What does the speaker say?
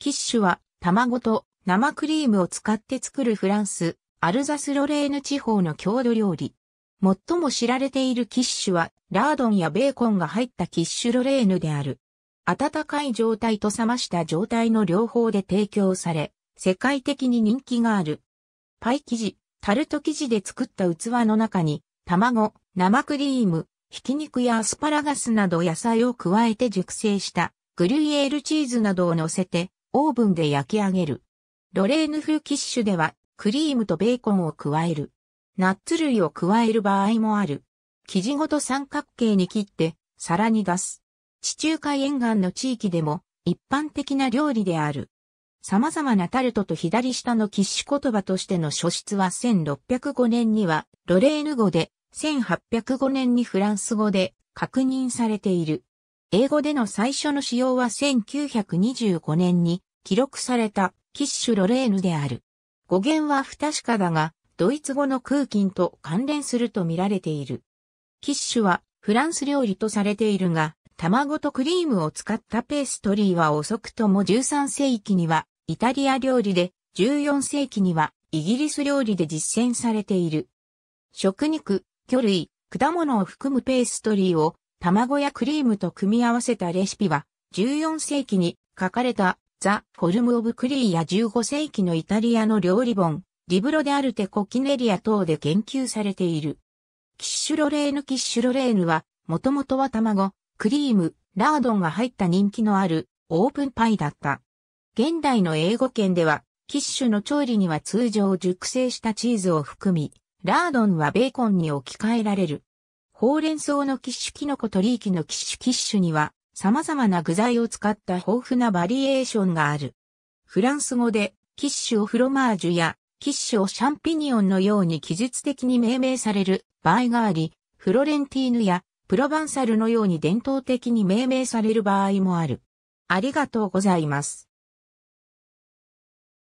キッシュは卵と生クリームを使って作るフランス、アルザスロレーヌ地方の郷土料理。最も知られているキッシュは、ラードンやベーコンが入ったキッシュロレーヌである。温かい状態と冷ました状態の両方で提供され、世界的に人気がある。パイ生地、タルト生地で作った器の中に、卵、生クリーム、ひき肉やアスパラガスなど野菜を加えて熟成した、グリュイエールチーズなどを乗せて、オーブンで焼き上げる。ロレーヌ風キッシュでは、クリームとベーコンを加える。ナッツ類を加える場合もある。生地ごと三角形に切って、皿に出す。地中海沿岸の地域でも、一般的な料理である。様々なタルトと左下のキッシュ言葉としての書出は1605年にはロレーヌ語で、1805年にフランス語で確認されている。英語での最初の使用は1925年に記録されたキッシュ・ロレーヌである。語源は不確かだが、ドイツ語の空菌と関連すると見られている。キッシュはフランス料理とされているが、卵とクリームを使ったペーストリーは遅くとも13世紀にはイタリア料理で、14世紀にはイギリス料理で実践されている。食肉、魚類、果物を含むペーストリーを卵やクリームと組み合わせたレシピは、14世紀に書かれたザ・フォルム・オブ・クリーや15世紀のイタリアの料理本、リブロであるテコキネリア等で研究されている。キッシュロレーヌキッシュロレーヌは、もともとは卵、クリーム、ラードンが入った人気のあるオープンパイだった。現代の英語圏では、キッシュの調理には通常熟成したチーズを含み、ラードンはベーコンに置き換えられる。ほうれん草のキッシュキノコトリーキのキッシュキッシュには様々な具材を使った豊富なバリエーションがある。フランス語でキッシュをフロマージュやキッシュをシャンピニオンのように記述的に命名される場合があり、フロレンティーヌやプロバンサルのように伝統的に命名される場合もある。ありがとうございます。